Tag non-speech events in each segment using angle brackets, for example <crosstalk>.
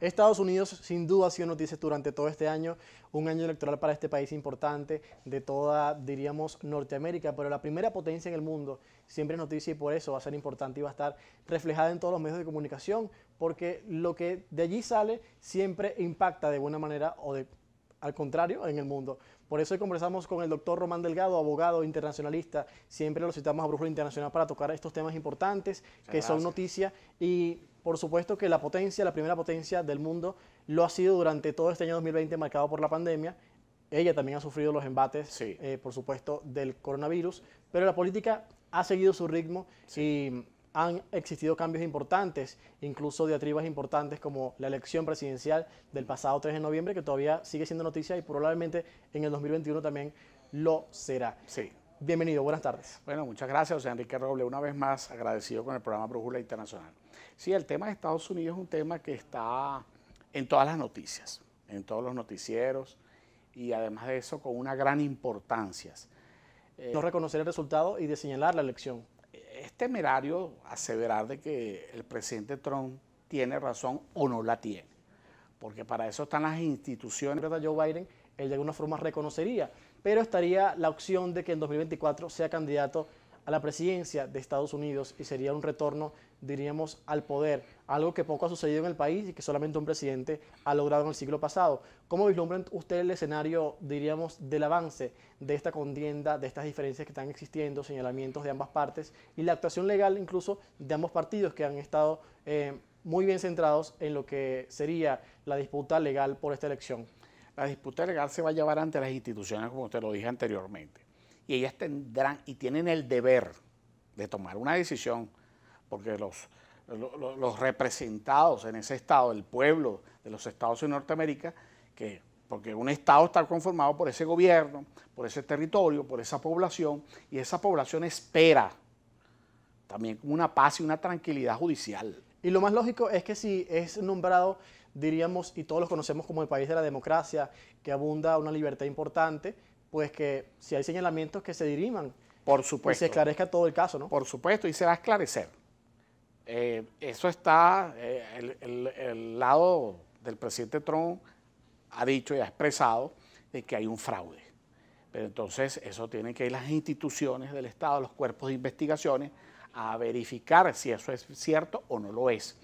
Estados Unidos sin duda ha sido noticia durante todo este año, un año electoral para este país importante de toda, diríamos, Norteamérica, pero la primera potencia en el mundo siempre es noticia y por eso va a ser importante y va a estar reflejada en todos los medios de comunicación, porque lo que de allí sale siempre impacta de buena manera o de, al contrario en el mundo. Por eso hoy conversamos con el doctor Román Delgado, abogado internacionalista. Siempre lo citamos a Brújula Internacional para tocar estos temas importantes que son noticia y por supuesto que la potencia, la primera potencia del mundo, lo ha sido durante todo este año 2020 marcado por la pandemia. Ella también ha sufrido los embates, eh, por supuesto, del coronavirus, pero la política ha seguido su ritmo sí han existido cambios importantes, incluso diatribas importantes como la elección presidencial del pasado 3 de noviembre, que todavía sigue siendo noticia y probablemente en el 2021 también lo será. Sí. Bienvenido, buenas tardes. Bueno, muchas gracias, José Enrique Roble. Una vez más agradecido con el programa Brújula Internacional. Sí, el tema de Estados Unidos es un tema que está en todas las noticias, en todos los noticieros y además de eso con una gran importancia. no reconocer el resultado y de señalar la elección es temerario aseverar de que el presidente Trump tiene razón o no la tiene, porque para eso están las instituciones. ¿Verdad, Joe Biden? Él de alguna forma reconocería, pero estaría la opción de que en 2024 sea candidato a la presidencia de Estados Unidos y sería un retorno, diríamos, al poder, algo que poco ha sucedido en el país y que solamente un presidente ha logrado en el siglo pasado. ¿Cómo vislumbran ustedes el escenario, diríamos, del avance de esta contienda, de estas diferencias que están existiendo, señalamientos de ambas partes y la actuación legal incluso de ambos partidos que han estado eh, muy bien centrados en lo que sería la disputa legal por esta elección? La disputa legal se va a llevar ante las instituciones, como usted lo dije anteriormente y ellas tendrán y tienen el deber de tomar una decisión, porque los, los, representados en ese estado, el pueblo de los Estados de Norteamérica, que porque un Estado está conformado por ese gobierno, por ese territorio, por esa población, y esa población espera también una paz y una tranquilidad judicial. Y lo más lógico es que si es nombrado, diríamos, y todos los conocemos como el país de la democracia, que abunda una libertad importante, pues que si hay señalamientos que se diriman. Por supuesto. se esclarezca todo el caso, ¿no? Por supuesto, y se va a esclarecer. Eh, eso está, eh, el, lado del presidente Trump ha dicho y ha expresado de que hay un fraude. Pero entonces eso tiene que ir las instituciones del Estado, los cuerpos de investigaciones, a verificar si eso es cierto o no lo es.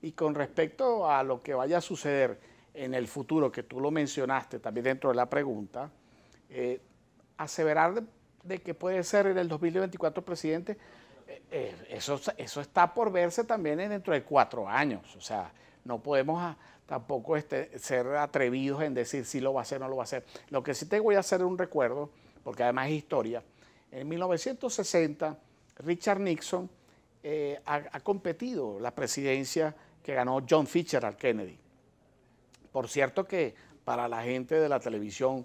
Y con respecto a lo que vaya a suceder en el futuro, que tú lo mencionaste también dentro de la pregunta, eh, aseverar de, que puede ser en el 2024 presidente, eh, eh, eso, eso está por verse también dentro de cuatro años. O sea, no podemos tampoco este, ser atrevidos en decir si lo va a hacer o no lo va a hacer. Lo que sí te voy a hacer un recuerdo, porque además es historia. En 1960, Richard Nixon ha, competido la presidencia que ganó John al Kennedy. Por cierto que para la gente de la televisión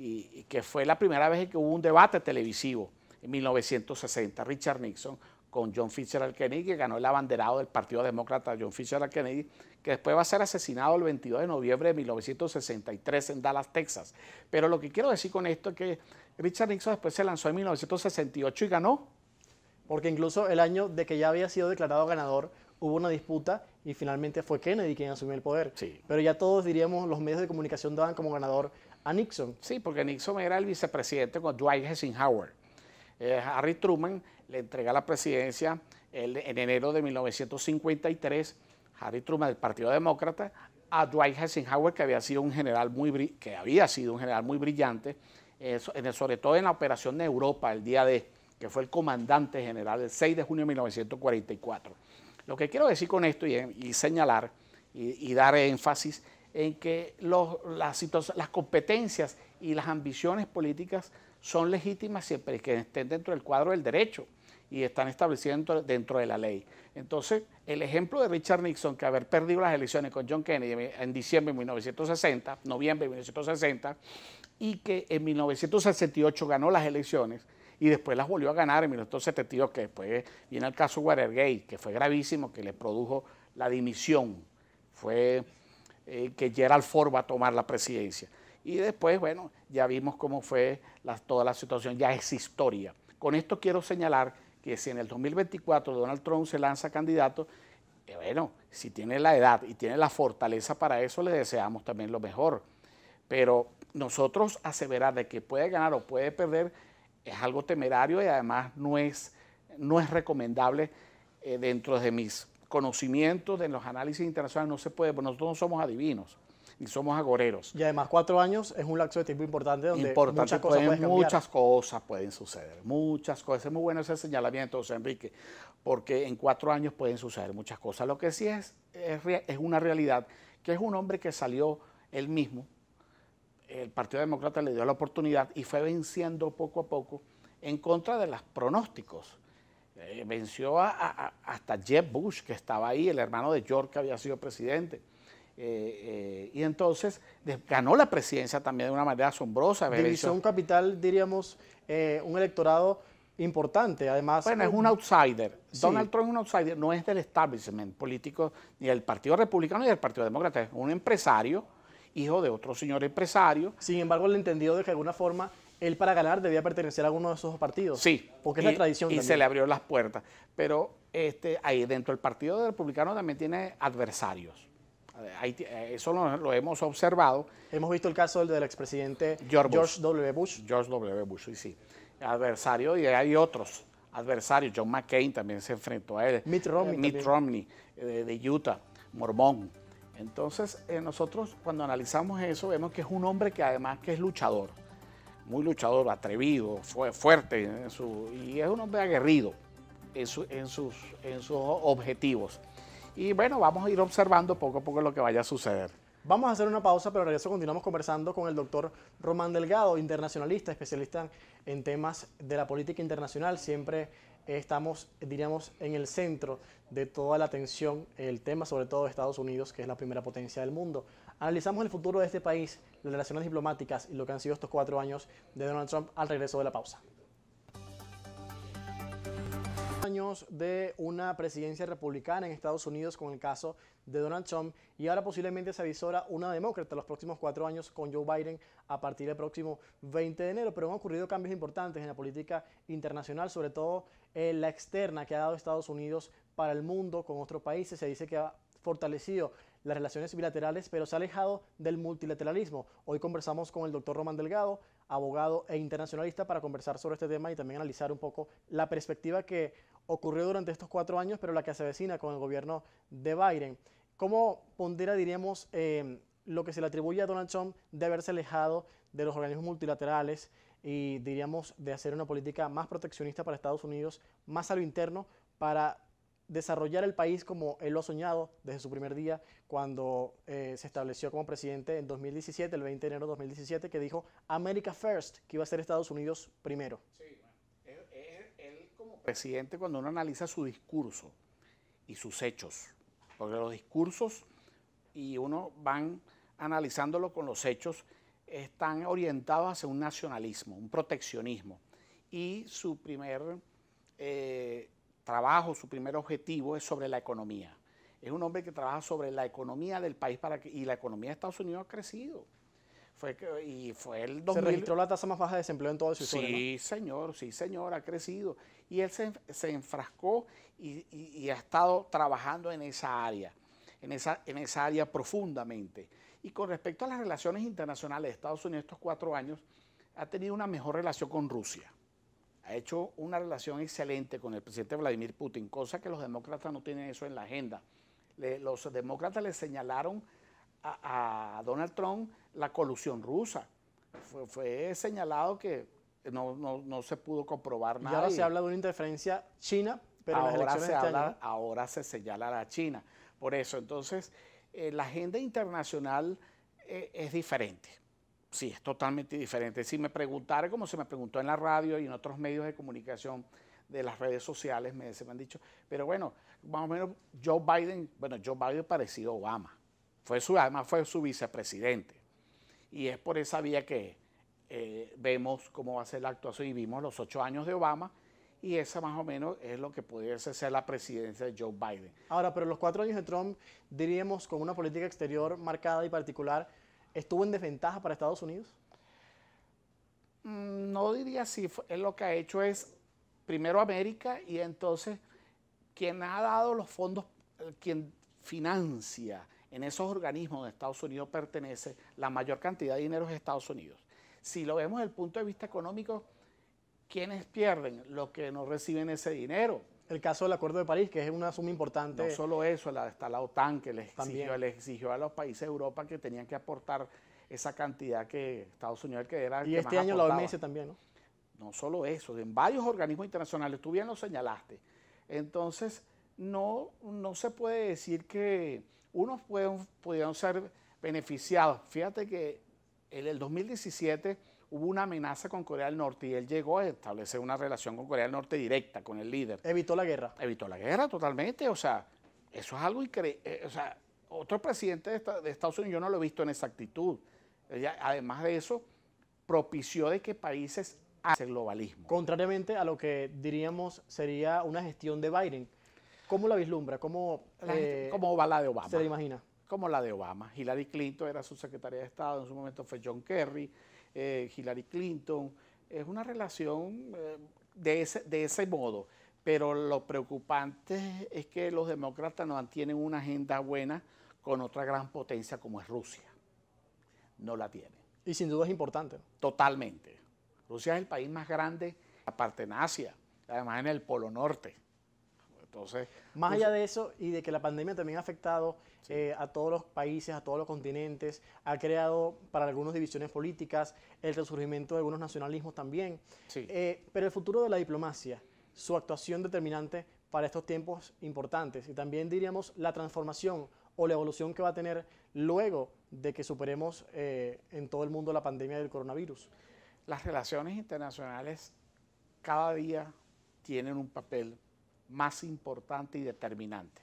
y, que fue la primera vez que hubo un debate televisivo en 1960, Richard Nixon con John Fitzgerald Kennedy, que ganó el abanderado del Partido Demócrata John Fitzgerald Kennedy, que después va a ser asesinado el 22 de noviembre de 1963 en Dallas, Texas. Pero lo que quiero decir con esto es que Richard Nixon después se lanzó en 1968 y ganó. Porque incluso el año de que ya había sido declarado ganador, hubo una disputa y finalmente fue Kennedy quien asumió el poder. Pero ya todos diríamos, los medios de comunicación daban como ganador a Nixon. Sí, porque Nixon era el vicepresidente con Dwight Eisenhower. Eh, Harry Truman le entrega la presidencia en enero de 1953, Harry Truman del Partido Demócrata, a Dwight Eisenhower, que había sido un general muy, que había sido un general muy brillante, sobre todo en la operación de Europa, el día de, que fue el comandante general el 6 de junio de 1944. Lo que quiero decir con esto y, señalar y, dar énfasis en que las, competencias y las ambiciones políticas son legítimas siempre que estén dentro del cuadro del derecho y están establecidas dentro de la ley. Entonces, el ejemplo de Richard Nixon, que haber perdido las elecciones con John Kennedy en diciembre de 1960, noviembre de 1960, y que en 1968 ganó las elecciones, y después las volvió a ganar en 1972, que después viene el caso Watergate, que fue gravísimo, que le produjo la dimisión. Fue eh, que Gerald Ford va a tomar la presidencia. Y después, bueno, ya vimos cómo fue toda la situación, ya es historia. Con esto quiero señalar que si en el 2024 Donald Trump se lanza candidato, eh, bueno, si tiene la edad y tiene la fortaleza para eso, le deseamos también lo mejor. Pero nosotros aseverar de que puede ganar o puede perder es algo temerario y además no es, no es recomendable eh, dentro de mis conocimientos, de los análisis internacionales, no se puede, nosotros no somos adivinos y somos agoreros. Y además cuatro años es un lapso de tiempo importante donde muchas cosas pueden, Muchas cosas pueden suceder, muchas cosas. Es muy bueno ese señalamiento, José Enrique, porque en cuatro años pueden suceder muchas cosas. Lo que sí es, es, es una realidad, que es un hombre que salió él mismo el Partido Demócrata le dio la oportunidad y fue venciendo poco a poco en contra de los pronósticos. Eh, venció hasta Jeb Bush, que estaba ahí, el hermano de York que había sido presidente. Eh, eh, y entonces ganó la presidencia también de una manera asombrosa. División un capital, diríamos, un electorado importante, además. Bueno, es un outsider. Donald Trump es un outsider, no es del establishment político, ni del Partido Republicano ni del Partido Demócrata, es un empresario hijo de otro señor empresario. Sin embargo, le entendió de que de alguna forma él para ganar debía pertenecer a alguno de esos partidos. Sí. Porque es la tradición. Y se le abrió las puertas. Pero este, ahí dentro del Partido Republicano también tiene adversarios. Eh, eso lo, hemos observado. Hemos visto el caso del, expresidente George, W. Bush. George W. Bush, sí, sí. Adversario y hay otros adversarios. John McCain también se enfrentó a él. Mitt Romney. Eh, Mitt Romney eh, de Utah, mormón. Entonces, eh, nosotros cuando analizamos eso vemos que es un hombre que además que es luchador, muy luchador, atrevido, fue fuerte en su, y es un hombre aguerrido en, sus, en sus objetivos. Y bueno, vamos a ir observando poco a poco lo que vaya a suceder. Vamos a hacer una pausa, pero en regreso continuamos conversando con el doctor Román Delgado, internacionalista, especialista en temas de la política internacional, siempre estamos, diríamos, en el centro de toda la atención, el tema sobre todo de Estados Unidos, que es la primera potencia del mundo. Analizamos el futuro de este país, las relaciones diplomáticas y lo que han sido estos cuatro años de Donald Trump al regreso de la pausa. Años de una presidencia republicana en Estados Unidos con el caso de Donald Trump y ahora posiblemente se avisora una demócrata los próximos cuatro años con Joe Biden a partir del próximo 20 de enero, pero han ocurrido cambios importantes en la política internacional, sobre todo eh, la externa que ha dado Estados Unidos para el mundo con otros países. Se dice que ha fortalecido las relaciones bilaterales, pero se ha alejado del multilateralismo. Hoy conversamos con el doctor Román Delgado, abogado e internacionalista, para conversar sobre este tema y también analizar un poco la perspectiva que ocurrió durante estos cuatro años, pero la que se avecina con el gobierno de Biden. ¿Cómo pondera, diríamos, eh, lo que se le atribuye a Donald Trump de haberse alejado de los organismos multilaterales? y diríamos de hacer una política más proteccionista para Estados Unidos, más a lo interno, para desarrollar el país como él lo ha soñado desde su primer día, cuando eh, se estableció como presidente en 2017, el 20 de enero de 2017, que dijo America First, que iba a ser Estados Unidos primero. Sí, él como presidente, cuando uno analiza su discurso y sus hechos, porque los discursos y uno van analizándolo con los hechos, están orientados hacia un nacionalismo, un proteccionismo. Y su primer eh, trabajo, su primer objetivo es sobre la economía. Es un hombre que trabaja sobre la economía del país para que, y la economía de Estados Unidos ha crecido. Fue, y fue el Se registró la tasa más baja de desempleo en toda su historia. Sí, señor, sí, señor, ha crecido. Y él se, se enfrascó y, y, y, ha estado trabajando en esa área, en esa, en esa área profundamente. Y con respecto a las relaciones internacionales de Estados Unidos estos cuatro años, ha tenido una mejor relación con Rusia. Ha hecho una relación excelente con el presidente Vladimir Putin, cosa que los demócratas no tienen eso en la agenda. los demócratas le señalaron a, Donald Trump la colusión rusa. Fue, señalado que no, se pudo comprobar nada. Y ahora se habla de una interferencia china, pero ahora, se, este ahora se señala a la China. Por eso, entonces, eh, la agenda internacional eh, es diferente. Sí, es totalmente diferente. Si me preguntara, como se me preguntó en la radio y en otros medios de comunicación de las redes sociales, me, se me han dicho, pero bueno, más o menos Joe Biden, bueno, Joe Biden parecido a Obama. Fue su, además fue su vicepresidente. Y es por esa vía que eh, vemos cómo va a ser la actuación y vimos los ocho años de Obama y esa más o menos es lo que pudiese ser la presidencia de Joe Biden. Ahora, pero los cuatro años de Trump, diríamos, con una política exterior marcada y particular, ¿estuvo en desventaja para Estados Unidos? Mm, no diría si lo que ha hecho es primero América y entonces quien ha dado los fondos, eh, quien financia en esos organismos de Estados Unidos pertenece la mayor cantidad de dinero es Estados Unidos. Si lo vemos desde el punto de vista económico, ¿Quiénes pierden? Los que no reciben ese dinero. El caso del Acuerdo de París, que es una suma importante. No solo eso, está la OTAN, que les exigió, a los países de Europa que tenían que aportar esa cantidad que Estados Unidos que era. Y este año la OMS e también, ¿no? No solo eso, en varios organismos internacionales, tú bien lo señalaste. Entonces, no, no se puede decir que unos pueden, pudieron ser beneficiados. Fíjate que en el 2017 hubo una amenaza con Corea del Norte y él llegó a establecer una relación con Corea del Norte directa, con el líder. Evitó la guerra. Evitó la guerra totalmente, o sea, eso es algo increíble, eh, o sea, otro presidente de, Estados Unidos yo no lo he visto en esa actitud. además de eso, propició de que países hagan globalismo. Contrariamente a lo que diríamos sería una gestión de Biden, ¿cómo la vislumbra? ¿Cómo, eh, ¿cómo va la de Obama? ¿Se la imagina? Como la de Obama. Hillary Clinton era su secretaria de Estado, en su momento fue John Kerry. Eh, Hillary Clinton. Es una relación eh, de, ese, modo. Pero lo preocupante es que los demócratas no tienen una agenda buena con otra gran potencia como es Rusia. No la tienen. Y sin duda es importante. Totalmente. Rusia es el país más grande, aparte en Asia, además en el Polo Norte. Entonces, más allá de eso y de que la pandemia también ha afectado eh, a todos los países, a todos los continentes, ha creado para algunos divisiones políticas, el resurgimiento de algunos nacionalismos también. Eh, pero el futuro de la diplomacia, su actuación determinante para estos tiempos importantes y también diríamos la transformación o la evolución que va a tener luego de que superemos eh, en todo el mundo la pandemia del coronavirus. Las relaciones internacionales cada día tienen un papel más importante y determinante.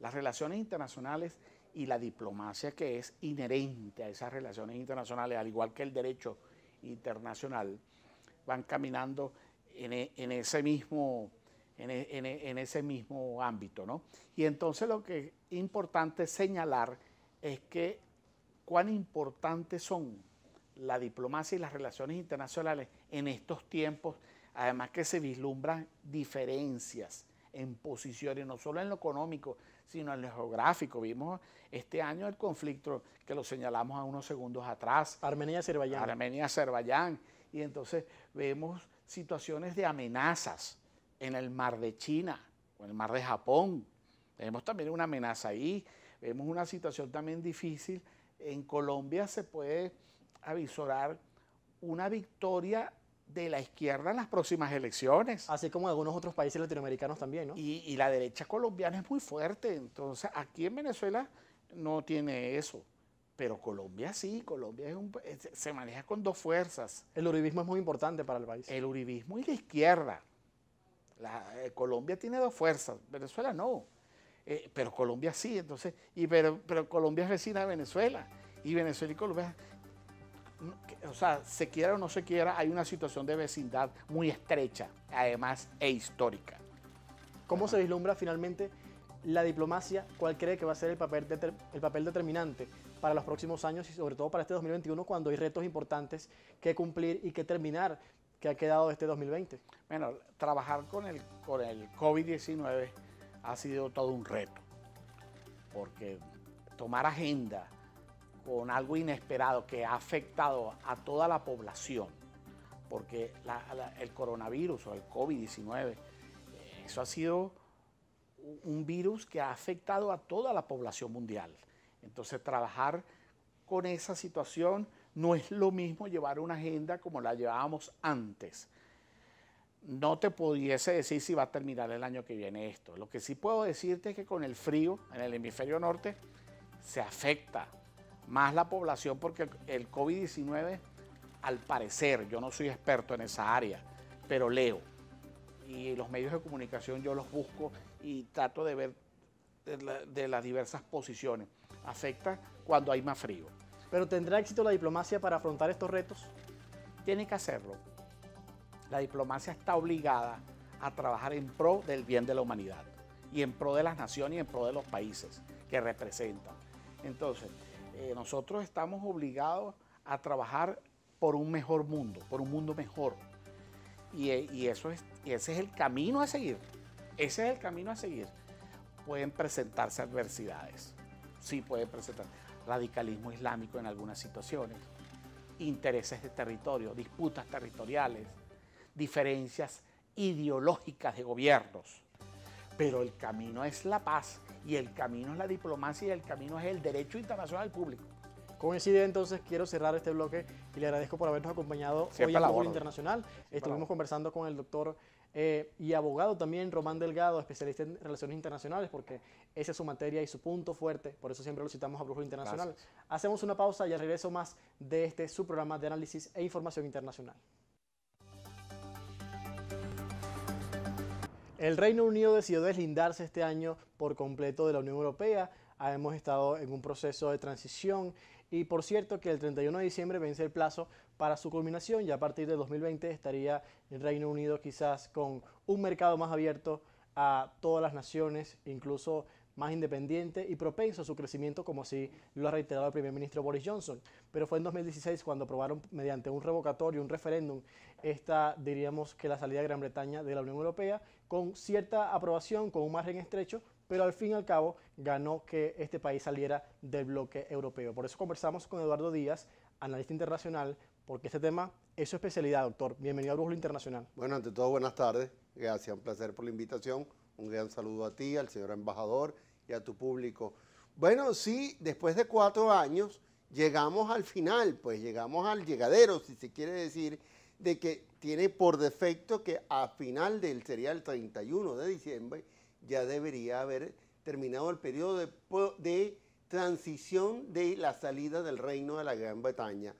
Las relaciones internacionales y la diplomacia que es inherente a esas relaciones internacionales, al igual que el derecho internacional, van caminando en, e, ese, mismo, e, e, en, ese mismo ámbito. Y entonces lo que es importante señalar es que cuán importantes son la diplomacia y las relaciones internacionales en estos tiempos Además que se vislumbran diferencias en posiciones, no solo en lo económico, sino en lo geográfico. Vimos este año el conflicto que lo señalamos a unos segundos atrás. Armenia-Azerbaiyán. Armenia-Azerbaiyán. Y entonces vemos situaciones de amenazas en el mar de China o en el mar de Japón. Tenemos también una amenaza ahí. Vemos una situación también difícil. En Colombia se puede avisorar una victoria de la izquierda en las próximas elecciones. Así como en algunos otros países latinoamericanos también, ¿no? Y, la derecha colombiana es muy fuerte, entonces aquí en Venezuela no tiene eso, pero Colombia sí, Colombia se maneja con dos fuerzas. El uribismo es muy importante para el país. El uribismo y la izquierda. Eh, Colombia tiene dos fuerzas, Venezuela no, eh, pero Colombia sí, entonces, pero, pero Colombia es vecina de Venezuela, y Venezuela y Colombia o sea, se quiera o no se quiera, hay una situación de vecindad muy estrecha, además e histórica. ¿Cómo se vislumbra finalmente la diplomacia? ¿Cuál cree que va a ser el papel, el papel determinante para los próximos años y sobre todo para este 2021 cuando hay retos importantes que cumplir y que terminar que ha quedado este 2020? Bueno, trabajar con el, con el COVID-19 ha sido todo un reto, porque tomar agenda, con algo inesperado que ha afectado a toda la población, porque el coronavirus o el COVID-19, eh, eso ha sido un virus que ha afectado a toda la población mundial. Entonces, trabajar con esa situación no es lo mismo llevar una agenda como la llevábamos antes. No te pudiese decir si va a terminar el año que viene esto. Lo que sí puedo decirte es que con el frío en el hemisferio norte se afecta más la población porque el COVID-19, al parecer, yo no soy experto en esa área, pero leo. Y los medios de comunicación yo los busco y trato de ver de, las diversas posiciones. Afecta cuando hay más frío. ¿Pero tendrá éxito la diplomacia para afrontar estos retos? Tiene que hacerlo. La diplomacia está obligada a trabajar en pro del bien de la humanidad y en pro de las naciones y en pro de los países que representan. Entonces, eh, nosotros estamos obligados a trabajar por un mejor mundo, por un mundo mejor. Eh, y, eso es, y ese es el camino a seguir. Ese es el camino a seguir. Pueden presentarse adversidades. Sí, pueden presentarse. Radicalismo islámico en algunas situaciones, intereses de territorio, disputas territoriales, diferencias ideológicas de gobiernos. Pero el camino es la paz y el camino es la diplomacia y el camino es el derecho internacional público. Con esa idea entonces quiero cerrar este bloque y le agradezco por habernos acompañado hoy en Internacional. Estuvimos conversando con el doctor eh, y abogado también Román Delgado, especialista en relaciones internacionales, porque esa es su materia y su punto fuerte, por eso siempre lo citamos a brujo Internacional. Hacemos una pausa y al regreso más de este su programa de análisis e información internacional. El Reino Unido decidió deslindarse este año por completo de la Unión Europea. Ah, hemos estado en un proceso de transición y por cierto que el 31 de diciembre vence el plazo para su culminación y a partir de 2020 estaría el Reino Unido quizás con un mercado más abierto a todas las naciones, incluso más independiente y propenso a su crecimiento, como así lo ha reiterado el primer ministro Boris Johnson. Pero fue en 2016 cuando aprobaron mediante un revocatorio, un referéndum, esta, diríamos que la salida de Gran Bretaña de la Unión Europea, con cierta aprobación, con un margen estrecho, pero al fin y al cabo ganó que este país saliera del bloque europeo. Por eso conversamos con Eduardo Díaz, analista internacional, porque este tema es su especialidad, doctor. Bienvenido a Brújula Internacional. Bueno, ante todo, buenas tardes. Gracias, un placer por la invitación. Un gran saludo a ti, al señor embajador y a tu público. Bueno, sí, después de cuatro años llegamos al final, pues llegamos al llegadero, si se quiere decir, de que tiene por defecto que a final del, sería el 31 de diciembre, ya debería haber terminado el periodo de, de transición de la salida del reino de la Gran Bretaña,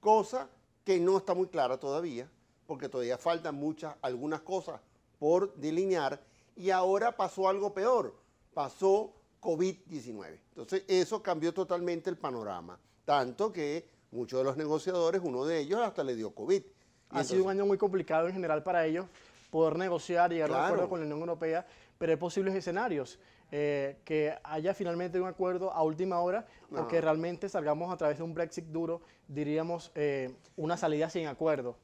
cosa que no está muy clara todavía, porque todavía faltan muchas, algunas cosas por delinear, y ahora pasó algo peor, pasó COVID-19. Entonces eso cambió totalmente el panorama, tanto que muchos de los negociadores, uno de ellos hasta le dio COVID. ha sido un año muy complicado en general para ellos poder negociar, y llegar a un acuerdo con la Unión Europea, pero hay posibles escenarios. Eh, que haya finalmente un acuerdo a última hora o que realmente salgamos a través de un Brexit duro, diríamos, eh, una salida sin acuerdo.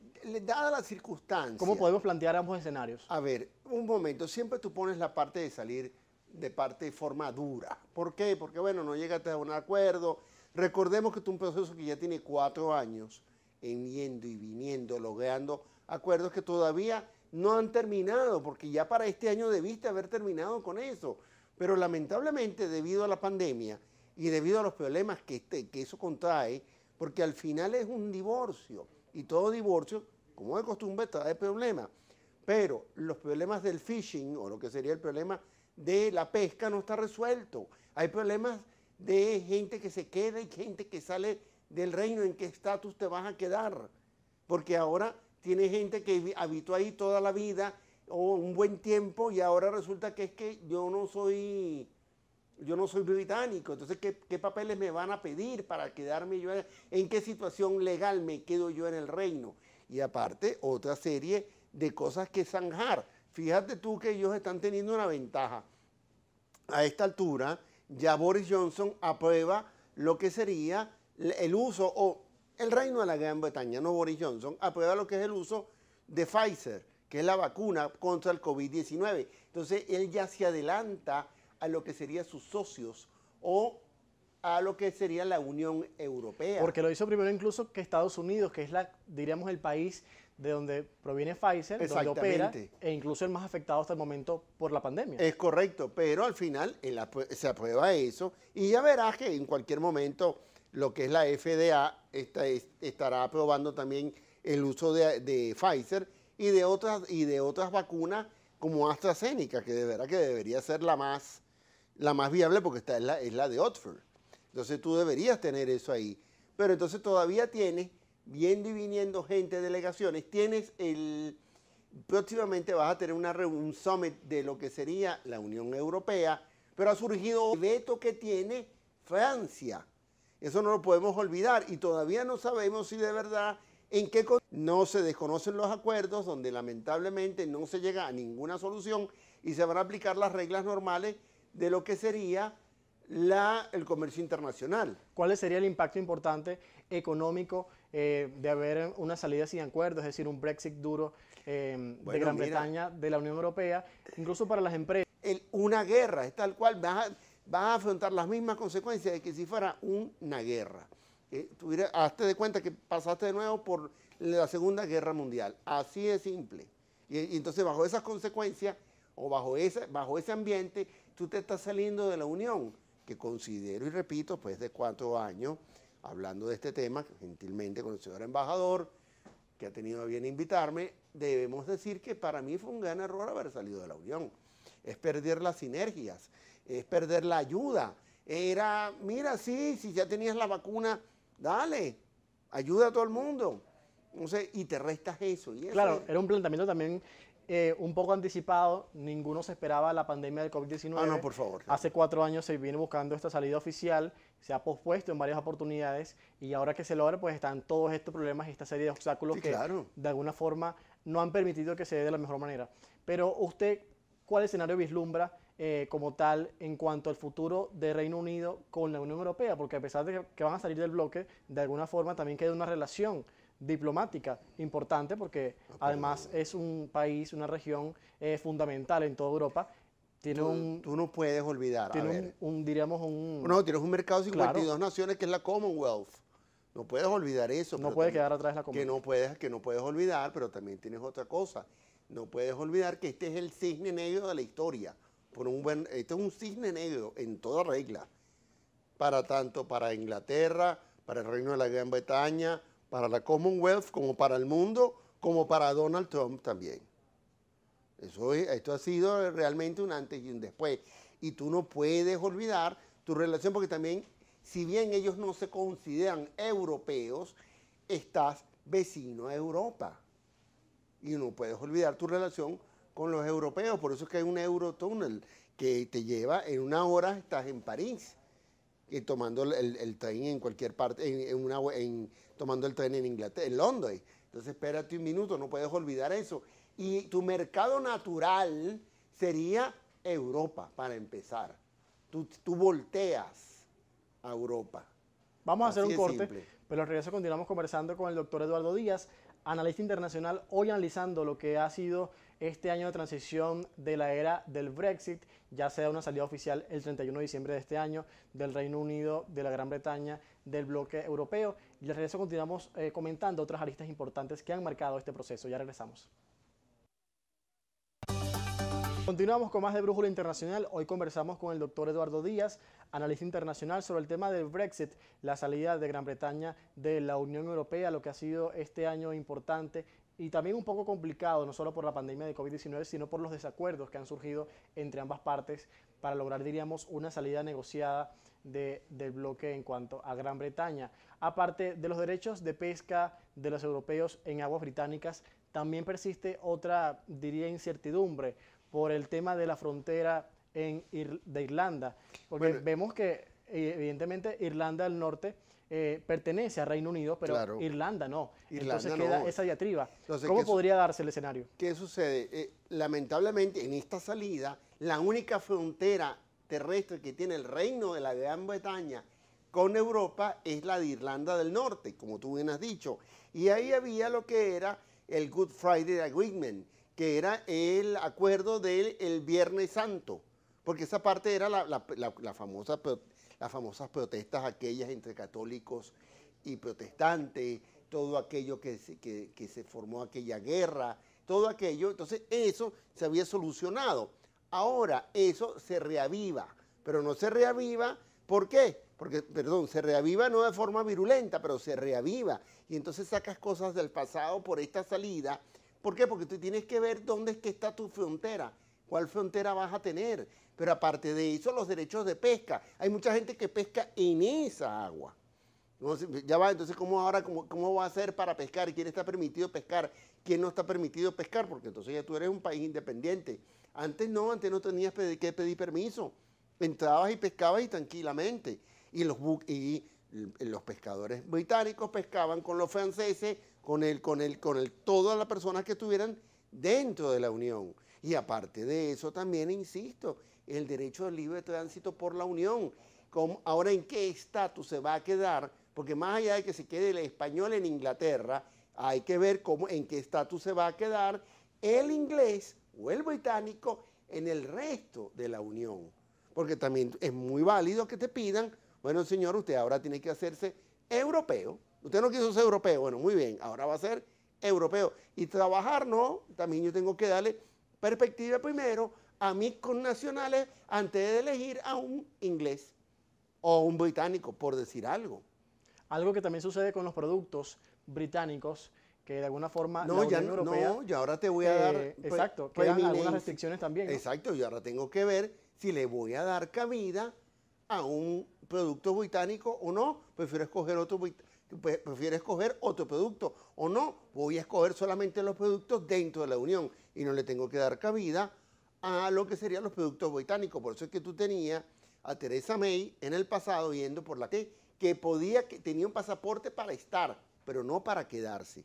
Dada la circunstancia... ¿Cómo podemos plantear ambos escenarios? A ver, un momento, siempre tú pones la parte de salir de parte y forma dura. ¿Por qué? Porque, bueno, no llega a un acuerdo. Recordemos que es un proceso que ya tiene cuatro años en yendo y viniendo, logrando acuerdos que todavía no han terminado, porque ya para este año debiste haber terminado con eso. Pero lamentablemente, debido a la pandemia y debido a los problemas que, este, que eso contrae, porque al final es un divorcio, y todo divorcio, como de costumbre, trae problemas. Pero los problemas del phishing, o lo que sería el problema de la pesca no está resuelto. Hay problemas de gente que se queda y gente que sale del reino. ¿En qué estatus te vas a quedar? Porque ahora tiene gente que habitó ahí toda la vida o un buen tiempo y ahora resulta que es que yo no soy yo no soy británico, entonces ¿qué, ¿qué, papeles me van a pedir para quedarme yo? ¿En qué situación legal me quedo yo en el reino? Y aparte, otra serie de cosas que zanjar. Fíjate tú que ellos están teniendo una ventaja. A esta altura, ya Boris Johnson aprueba lo que sería el uso, o el reino de la Gran Bretaña, no Boris Johnson, aprueba lo que es el uso de Pfizer, que es la vacuna contra el COVID-19. Entonces, él ya se adelanta a lo que serían sus socios o a lo que sería la Unión Europea. Porque lo hizo primero incluso que Estados Unidos, que es la, diríamos, el país de donde proviene Pfizer, donde opera, e incluso el más afectado hasta el momento por la pandemia. Es correcto, pero al final se aprueba eso y ya verás que en cualquier momento lo que es la FDA estará aprobando también el uso de, de, Pfizer y de, otras, y de otras vacunas como AstraZeneca, que de verdad que debería ser la más, la más viable porque esta es la, es la de Oxford. Entonces tú deberías tener eso ahí. Pero entonces todavía tienes viendo y viniendo gente, delegaciones, tienes el... Próximamente vas a tener una, un summit de lo que sería la Unión Europea, pero ha surgido el veto que tiene Francia. Eso no lo podemos olvidar y todavía no sabemos si de verdad en qué no se desconocen los acuerdos donde lamentablemente no se llega a ninguna solución y se van a aplicar las reglas normales de lo que sería la, el comercio internacional. ¿Cuál sería el impacto importante económico eh, de haber una salida sin acuerdo, es decir, un Brexit duro eh, de Gran Bretaña, de la Unión Europea, incluso para las empresas. una guerra, es tal cual, vas a, afrontar las mismas consecuencias de que si fuera una guerra. Eh, hazte de cuenta que pasaste de nuevo por la Segunda Guerra Mundial, así de simple. y, entonces bajo esas consecuencias o bajo ese, bajo ese ambiente, tú te estás saliendo de la Unión, que considero y repito, pues de cuatro años, hablando de este tema, gentilmente con el señor embajador, que ha tenido bien invitarme, debemos decir que para mí fue un gran error haber salido de la Unión. Es perder las sinergias, es perder la ayuda. Era, mira, sí, si ya tenías la vacuna, dale, ayuda a todo el mundo. no sé y te restas eso. Y claro, era un planteamiento también eh, un poco anticipado, ninguno se esperaba la pandemia del COVID-19. Ah, no, por favor. Hace cuatro años se viene buscando esta salida oficial se ha pospuesto en varias oportunidades y ahora que se logra, pues están todos estos problemas y esta serie de obstáculos que de alguna forma no han permitido que se dé de la mejor manera. Pero usted, ¿cuál escenario vislumbra eh, como tal en cuanto al futuro de Reino Unido con la Unión Europea? Porque a pesar de que van a salir del bloque, de alguna forma también queda una relación diplomática importante porque además es un país, una región eh, fundamental en toda Europa tú, no puedes olvidar. Tiene Un, diríamos, No, tienes un mercado de 52 naciones que es la Commonwealth. No puedes olvidar eso. No puede quedar atrás la Commonwealth. Que no, puedes, que no puedes olvidar, pero también tienes otra cosa. No puedes olvidar que este es el cisne negro de la historia. Por un buen, este es un cisne negro en toda regla. Para tanto para Inglaterra, para el Reino de la Gran Bretaña, para la Commonwealth, como para el mundo, como para Donald Trump también esto ha sido realmente un antes y un después. Y tú no puedes olvidar tu relación porque también, si bien ellos no se consideran europeos, estás vecino a Europa. Y no puedes olvidar tu relación con los europeos. Por eso es que hay un Eurotunnel que te lleva, en una hora estás en París. Y eh, tomando el, tren en cualquier parte, en, tomando el tren en en Londres. Entonces espérate un minuto, no puedes olvidar eso. Y tu mercado natural sería Europa, para empezar. Tú, volteas a Europa. Vamos a hacer un corte, pero al regreso continuamos conversando con el doctor Eduardo Díaz, analista internacional, hoy analizando lo que ha sido este año de transición de la era del Brexit. Ya sea una salida oficial el 31 de diciembre de este año del Reino Unido, de la Gran Bretaña, del bloque europeo. Y al regreso continuamos eh, comentando otras aristas importantes que han marcado este proceso. Ya regresamos. Continuamos con más de Brújula Internacional. Hoy conversamos con el doctor Eduardo Díaz, analista internacional, sobre el tema del Brexit, la salida de Gran Bretaña de la Unión Europea, lo que ha sido este año importante y también un poco complicado, no solo por la pandemia de COVID-19, sino por los desacuerdos que han surgido entre ambas partes para lograr, diríamos, una salida negociada de, del bloque en cuanto a Gran Bretaña. Aparte de los derechos de pesca de los europeos en aguas británicas, también persiste otra, diría, incertidumbre por el tema de la frontera en de Irlanda. Porque vemos que, eh, evidentemente, Irlanda del Norte eh, pertenece al Reino Unido, pero Irlanda no. Entonces queda esa diatriba. ¿Cómo podría darse el escenario? ¿Qué sucede? Eh, lamentablemente, en esta salida, la única frontera terrestre que tiene el Reino de la Gran Bretaña con Europa es la de Irlanda del Norte, como tú bien has dicho. Y ahí había lo que era el Good Friday Agreement, que era el acuerdo del Viernes Santo, porque esa parte era la, famosa, las famosas protestas aquellas entre católicos y protestantes, todo aquello que que, que se formó aquella guerra, todo aquello, entonces eso se había solucionado. Ahora eso se reaviva, pero no se reaviva, ¿por qué? Porque, perdón, se reaviva no de forma virulenta, pero se reaviva. Y entonces sacas cosas del pasado por esta salida ¿Por qué? Porque tú tienes que ver dónde es que está tu frontera, cuál frontera vas a tener. Pero aparte de eso, los derechos de pesca. Hay mucha gente que pesca en esa agua. ya va, entonces, ¿cómo ahora, cómo, cómo va a ser para pescar? ¿Quién está permitido pescar? ¿Quién no está permitido pescar? Porque entonces ya tú eres un país independiente. Antes no, antes no tenías que pedir permiso. Entrabas y pescabas y tranquilamente. Y los, y los pescadores británicos pescaban con los franceses, con, con, el, con el, todas las personas que estuvieran dentro de la Unión. Y aparte de eso también, insisto, el derecho al libre tránsito por la Unión. ahora, ¿en qué estatus se va a quedar? Porque más allá de que se quede el español en Inglaterra, hay que ver cómo, en qué estatus se va a quedar el inglés o el británico en el resto de la Unión. Porque también es muy válido que te pidan, bueno señor, usted ahora tiene que hacerse europeo Usted no quiso ser europeo. Bueno, muy bien, ahora va a ser europeo. Y trabajar, no, también yo tengo que darle perspectiva primero a mis connacionales antes de elegir a un inglés o un británico, por decir algo. Algo que también sucede con los productos británicos, que de alguna forma no, ya, No, yo ahora te voy a eh, dar... exacto, quedan algunas restricciones también. Exacto, y ahora tengo que ver si le voy a dar cabida a un producto británico o no. Prefiero escoger otro británico pues, prefiero escoger otro producto o no, voy a escoger solamente los productos dentro de la Unión y no le tengo que dar cabida a lo que serían los productos británicos. Por eso es que tú tenías a Teresa May en el pasado yendo por la T, que podía, que tenía un pasaporte para estar, pero no para quedarse.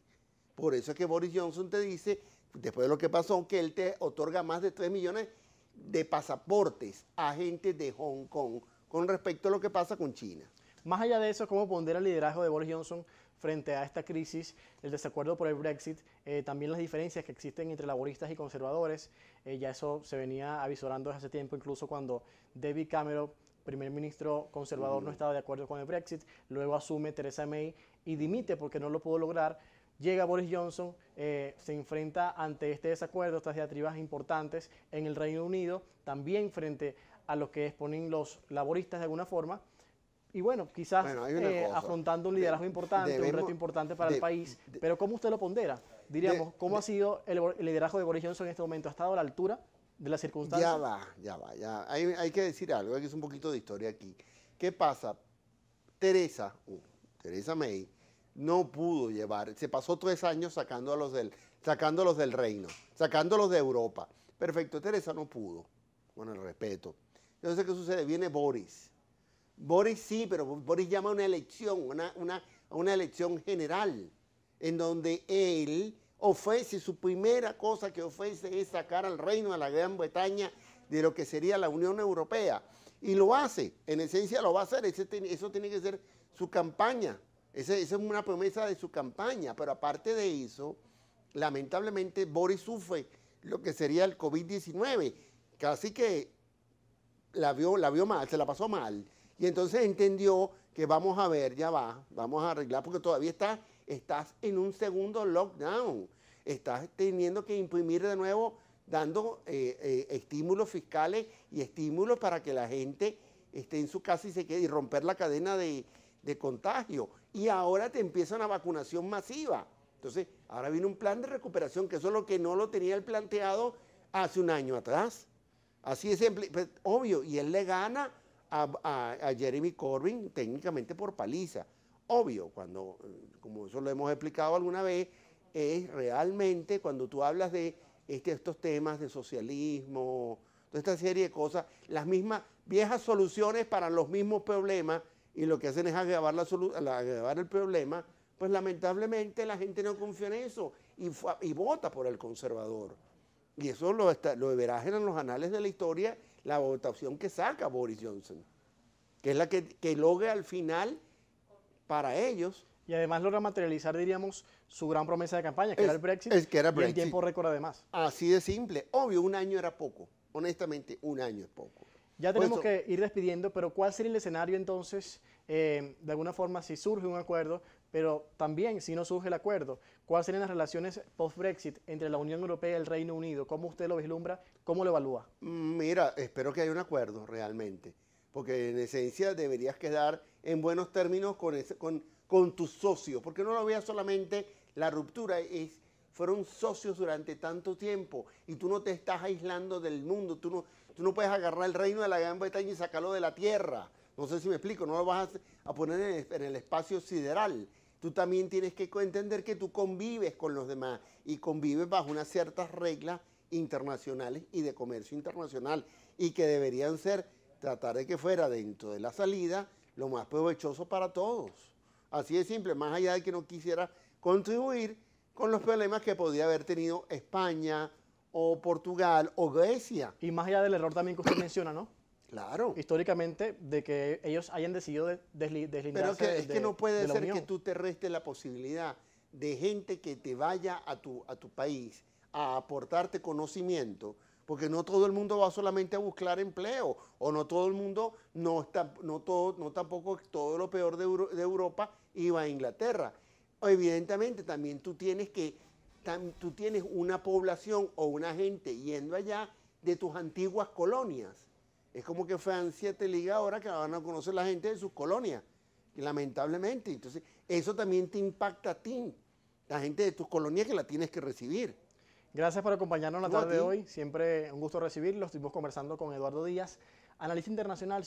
Por eso es que Boris Johnson te dice, después de lo que pasó, que él te otorga más de 3 millones de pasaportes a gente de Hong Kong con respecto a lo que pasa con China. Más allá de eso, ¿cómo pondera el liderazgo de Boris Johnson frente a esta crisis, el desacuerdo por el Brexit, eh, también las diferencias que existen entre laboristas y conservadores? Eh, ya eso se venía avisorando desde hace tiempo, incluso cuando David Cameron, primer ministro conservador, no estaba de acuerdo con el Brexit, luego asume Theresa May y dimite porque no lo pudo lograr. Llega Boris Johnson, eh, se enfrenta ante este desacuerdo, estas diatribas importantes en el Reino Unido, también frente a lo que exponen los laboristas de alguna forma y bueno, quizás eh, afrontando un liderazgo importante, un reto importante para el país. pero ¿cómo usted lo pondera? Diríamos, ¿cómo ha sido el, liderazgo de Boris Johnson en este momento? ¿Ha estado a la altura de las circunstancias? Ya va, ya va, ya. Hay, que decir algo, hay que hacer un poquito de historia aquí. ¿Qué pasa? Teresa, uh, Teresa May, no pudo llevar, se pasó tres años los del, sacándolos del reino, sacándolos de Europa. Perfecto, Teresa no pudo, con el respeto. Entonces, ¿qué sucede? Viene Boris Boris sí, pero Boris llama a una elección, una, una, elección general, en donde él ofrece, su primera cosa que ofrece es sacar al reino de la Gran Bretaña de lo que sería la Unión Europea. Y lo hace, en esencia lo va a hacer, eso tiene que ser su campaña, esa, es una promesa de su campaña, pero aparte de eso, lamentablemente Boris sufre lo que sería el COVID-19, casi que la vio, la vio mal, se la pasó mal. Y entonces entendió que vamos a ver, ya va, vamos a arreglar, porque todavía estás, estás en un segundo lockdown. Estás teniendo que imprimir de nuevo, dando eh, eh, estímulos fiscales y estímulos para que la gente esté en su casa y se quede y romper la cadena de, contagio. Y ahora te empieza una vacunación masiva. Entonces, ahora viene un plan de recuperación, que eso es lo que no lo tenía él planteado hace un año atrás. Así es, pues, obvio, y él le gana a, Jeremy Corbyn técnicamente por paliza. Obvio, cuando, eh, como eso lo hemos explicado alguna vez, es realmente cuando tú hablas de este, estos temas de socialismo, toda esta serie de cosas, las mismas viejas soluciones para los mismos problemas y lo que hacen es agravar, la agravar el problema, pues lamentablemente la gente no confía en eso y, y vota por el conservador. Y eso lo, está, lo verás en los anales de la historia la votación que saca Boris Johnson, que es la que, que logra al final para ellos. Y además logra materializar, diríamos, su gran promesa de campaña, que era el Brexit. que en tiempo récord además. Así de simple. Obvio, un año era poco. Honestamente, un año es poco. Ya tenemos que ir despidiendo, pero ¿cuál sería el escenario entonces, eh, de alguna forma, si surge un acuerdo pero también, si no surge el acuerdo, ¿cuáles serían las relaciones post-Brexit entre la Unión Europea y el Reino Unido? ¿Cómo usted lo vislumbra? ¿Cómo lo evalúa? Mm, mira, espero que haya un acuerdo realmente, porque en esencia deberías quedar en buenos términos con, tus socios, porque no lo veas solamente la ruptura, fueron socios durante tanto tiempo y tú no te estás aislando del mundo, tú no, puedes agarrar el reino de la Gran Bretaña y sacarlo de la tierra. No sé si me explico, no lo vas a, poner en el espacio sideral tú también tienes que entender que tú convives con los demás y convives bajo unas ciertas reglas internacionales y de comercio internacional y que deberían ser tratar de que fuera dentro de la salida lo más provechoso para todos. Así de simple, más allá de que no quisiera contribuir con los problemas que podía haber tenido España o Portugal o Grecia. Y más allá del error también que usted <coughs> menciona, ¿no? Claro. Históricamente, de que ellos hayan decidido de, deslindarse. Pero es que no puede ser que tú te restes la posibilidad de gente que te vaya a tu, país a aportarte conocimiento, porque no todo el mundo va solamente a buscar empleo, o no todo el mundo, no, está, no, todo, no tampoco todo lo peor de, Europa iba a Inglaterra. Evidentemente también tú tienes que, tú tienes una población o una gente yendo allá de tus antiguas colonias. Es como que Francia te liga ahora que van a conocer la gente de sus colonias, y lamentablemente. Entonces, eso también te impacta a ti, la gente de tus colonias que la tienes que recibir. Gracias por acompañarnos la tarde de hoy. Siempre un gusto recibirlo. Estuvimos conversando con Eduardo Díaz, analista internacional.